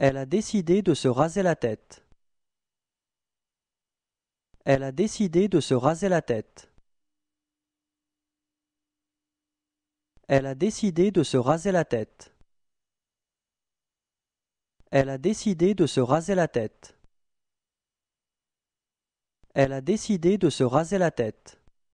Elle a décidé de se raser la tête. Elle a décidé de se raser la tête. Elle a décidé de se raser la tête. Elle a décidé de se raser la tête. Elle a décidé de se raser la tête.